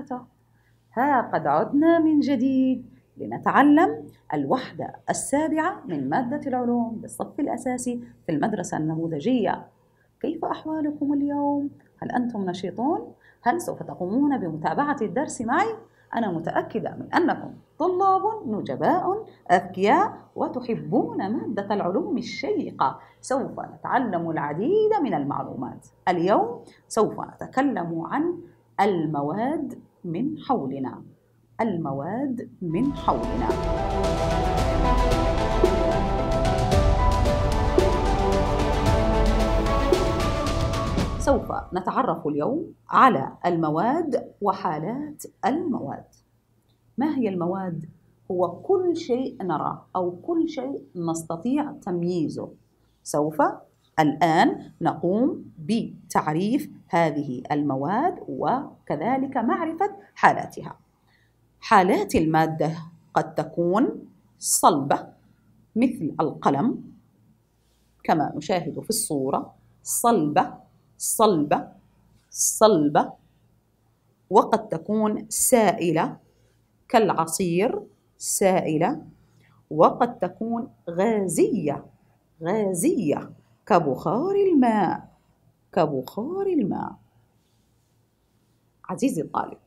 ثلاثة ها قد عدنا من جديد لنتعلم الوحدة السابعة من مادة العلوم بالصف الأساسي في المدرسة النموذجية كيف أحوالكم اليوم؟ هل أنتم نشيطون؟ هل سوف تقومون بمتابعة الدرس معي؟ أنا متأكدة من أنكم طلاب نجباء أذكياء وتحبون مادة العلوم الشيقة سوف نتعلم العديد من المعلومات اليوم سوف نتكلم عن المواد من حولنا المواد من حولنا سوف نتعرف اليوم على المواد وحالات المواد ما هي المواد هو كل شيء نراه او كل شيء نستطيع تمييزه سوف الآن نقوم بتعريف هذه المواد وكذلك معرفة حالاتها حالات المادة قد تكون صلبة مثل القلم كما نشاهد في الصورة صلبة صلبة صلبة وقد تكون سائلة كالعصير سائلة وقد تكون غازية غازية كبخار الماء كبخار الماء عزيزي الطالب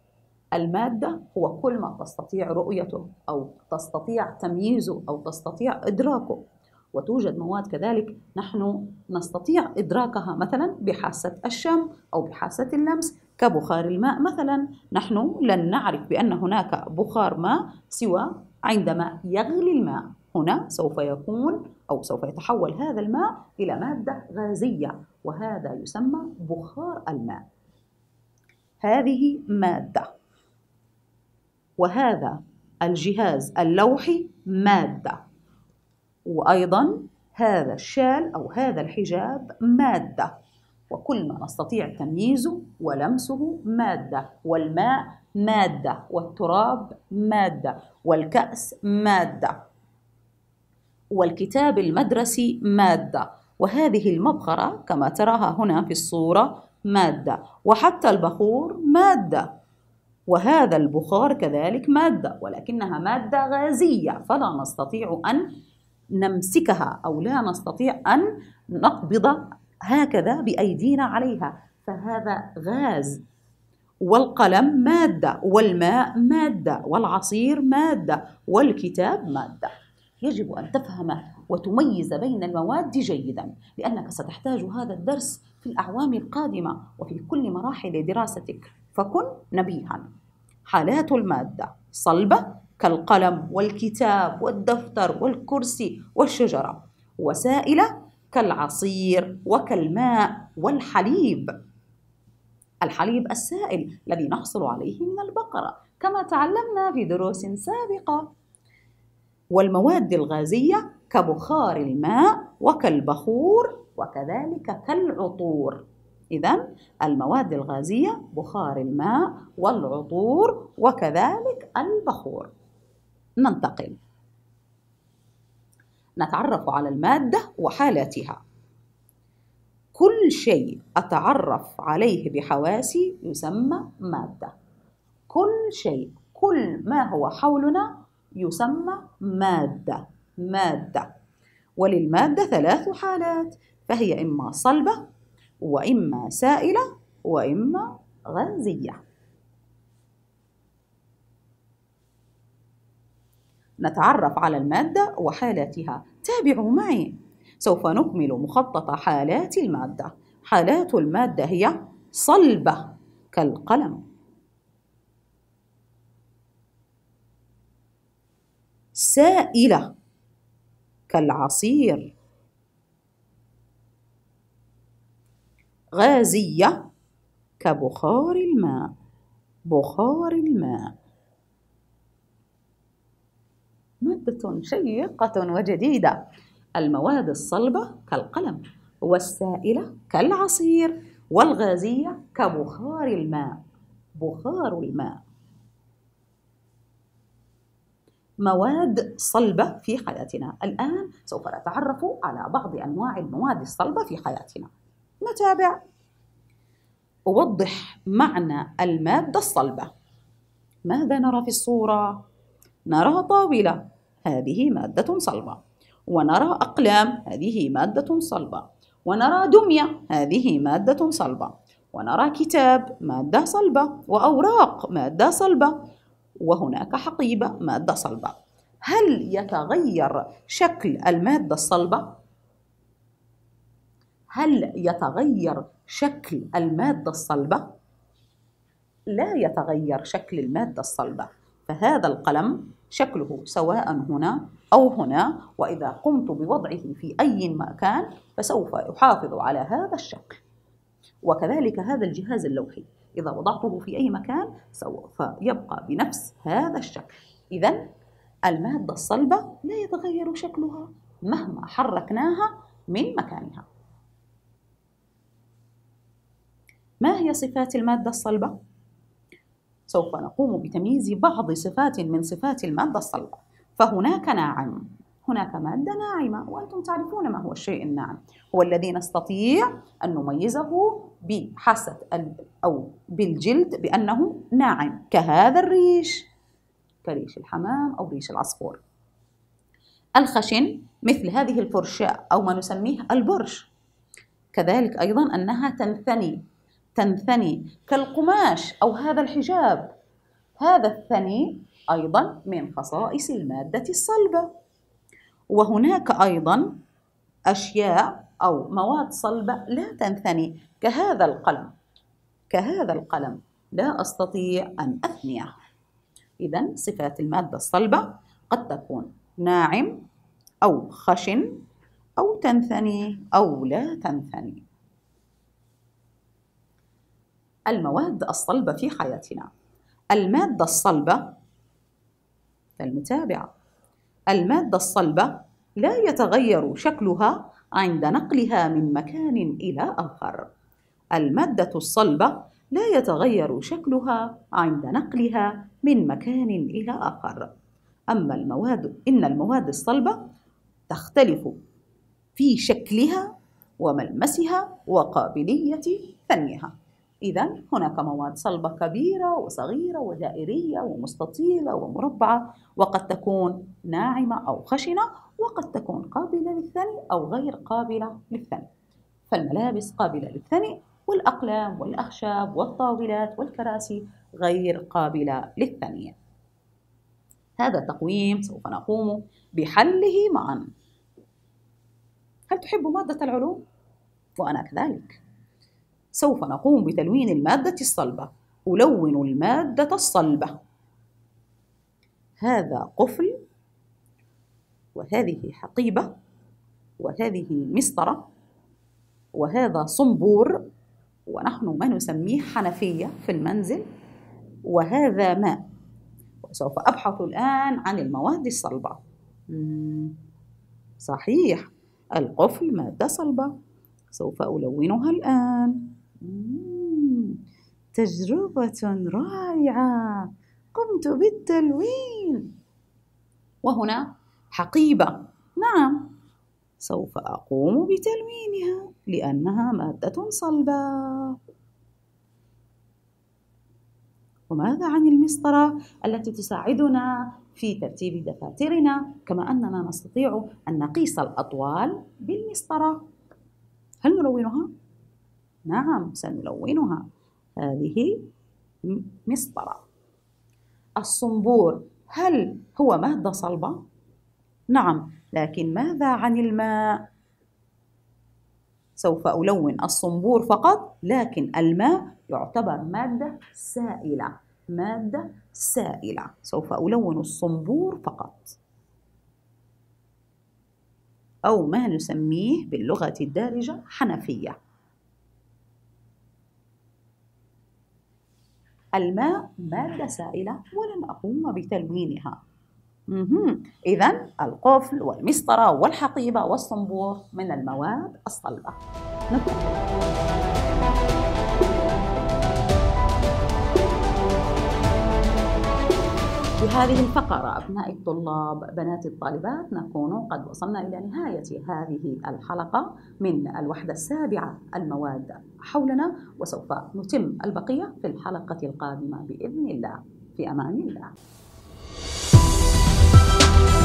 المادة هو كل ما تستطيع رؤيته أو تستطيع تمييزه أو تستطيع إدراكه وتوجد مواد كذلك نحن نستطيع إدراكها مثلا بحاسة الشم أو بحاسة اللمس كبخار الماء مثلا نحن لن نعرف بأن هناك بخار ماء سوى عندما يغلي الماء هنا سوف يكون أو سوف يتحول هذا الماء إلى مادة غازية وهذا يسمى بخار الماء هذه مادة وهذا الجهاز اللوحي مادة وأيضا هذا الشال أو هذا الحجاب مادة وكل ما نستطيع تمييزه ولمسه مادة والماء مادة والتراب مادة والكأس مادة والكتاب المدرسي مادة وهذه المبخرة كما تراها هنا في الصورة مادة وحتى البخور مادة وهذا البخار كذلك مادة ولكنها مادة غازية فلا نستطيع أن نمسكها أو لا نستطيع أن نقبض هكذا بأيدينا عليها فهذا غاز والقلم مادة والماء مادة والعصير مادة والكتاب مادة يجب أن تفهم وتميز بين المواد جيدا لأنك ستحتاج هذا الدرس في الأعوام القادمة وفي كل مراحل دراستك فكن نبيها حالات المادة صلبة كالقلم والكتاب والدفتر والكرسي والشجرة وسائلة كالعصير وكالماء والحليب الحليب السائل الذي نحصل عليه من البقرة كما تعلمنا في دروس سابقة والمواد الغازية كبخار الماء وكالبخور وكذلك كالعطور إذا المواد الغازية بخار الماء والعطور وكذلك البخور ننتقل نتعرف على المادة وحالاتها كل شيء أتعرف عليه بحواسي يسمى مادة كل شيء كل ما هو حولنا يسمى مادة مادة وللمادة ثلاث حالات فهي إما صلبة وإما سائلة وإما غازية نتعرف على المادة وحالاتها تابعوا معي سوف نكمل مخطط حالات المادة حالات المادة هي صلبة كالقلم سائلة كالعصير غازية كبخار الماء بخار الماء مادة شيقة وجديدة المواد الصلبة كالقلم والسائلة كالعصير والغازية كبخار الماء بخار الماء مواد صلبة في حياتنا الآن سوف نتعرف على بعض أنواع المواد الصلبة في حياتنا نتابع أوضح معنى المادة الصلبة ماذا نرى في الصورة؟ نرى طاولة هذه مادة صلبة ونرى أقلام هذه مادة صلبة ونرى دمية هذه مادة صلبة ونرى كتاب مادة صلبة وأوراق مادة صلبة وهناك حقيبة مادة صلبة هل يتغير شكل المادة الصلبة؟ هل يتغير شكل المادة الصلبة؟ لا يتغير شكل المادة الصلبة فهذا القلم شكله سواء هنا أو هنا وإذا قمت بوضعه في أي مكان فسوف يحافظ على هذا الشكل وكذلك هذا الجهاز اللوحي إذا وضعته في أي مكان سوف يبقى بنفس هذا الشكل إذا المادة الصلبة لا يتغير شكلها مهما حركناها من مكانها ما هي صفات المادة الصلبة؟ سوف نقوم بتمييز بعض صفات من صفات المادة الصلبة فهناك ناعم هناك مادة ناعمة وأنتم تعرفون ما هو الشيء الناعم هو الذي نستطيع أن نميزه بحاسة أو بالجلد بأنه ناعم كهذا الريش كريش الحمام أو ريش العصفور الخشن مثل هذه الفرشاة أو ما نسميه البرش كذلك أيضا أنها تنثني تنثني كالقماش أو هذا الحجاب هذا الثني أيضا من خصائص المادة الصلبة وهناك أيضا أشياء أو مواد صلبة لا تنثني كهذا القلم كهذا القلم لا أستطيع أن أثنيه إذا صفات المادة الصلبة قد تكون ناعم أو خشن أو تنثني أو لا تنثني المواد الصلبة في حياتنا المادة الصلبة المتابعة المادة الصلبة لا يتغير شكلها عند نقلها من مكان إلى آخر المادة الصلبة لا يتغير شكلها عند نقلها من مكان إلى آخر أما المواد إن المواد الصلبة تختلف في شكلها وملمسها وقابلية فنها إذا هناك مواد صلبة كبيرة وصغيرة ودائرية ومستطيلة ومربعة وقد تكون ناعمة أو خشنة وقد تكون قابلة للثني أو غير قابلة للثني فالملابس قابلة للثني والأقلام والأخشاب والطاولات والكراسي غير قابلة للثني هذا التقويم سوف نقوم بحله معا هل تحب مادة العلوم؟ وأنا كذلك سوف نقوم بتلوين المادة الصلبة ألون المادة الصلبة هذا قفل وهذه حقيبة وهذه مسطرة وهذا صنبور ونحن ما نسميه حنفية في المنزل وهذا ماء وسوف أبحث الآن عن المواد الصلبة صحيح القفل مادة صلبة سوف ألونها الآن تجربة رائعة قمت بالتلوين وهنا حقيبة نعم سوف أقوم بتلوينها لأنها مادة صلبة وماذا عن المسطرة التي تساعدنا في ترتيب دفاترنا كما أننا نستطيع أن نقيس الأطوال بالمسطرة هل نلونها؟ نعم سنلونها هذه مسطرة الصنبور هل هو مادة صلبة؟ نعم لكن ماذا عن الماء؟ سوف ألون الصنبور فقط لكن الماء يعتبر مادة سائلة مادة سائلة سوف ألون الصنبور فقط أو ما نسميه باللغة الدارجة حنفية الماء مادة سائلة ولن أقوم بتلوينها إذا القفل والمسطرة والحقيبة والصنبور من المواد الصلبة في هذه الفقرة أبناء الطلاب بنات الطالبات نكون قد وصلنا إلى نهاية هذه الحلقة من الوحدة السابعة المواد حولنا وسوف نتم البقية في الحلقة القادمة بإذن الله في أمان الله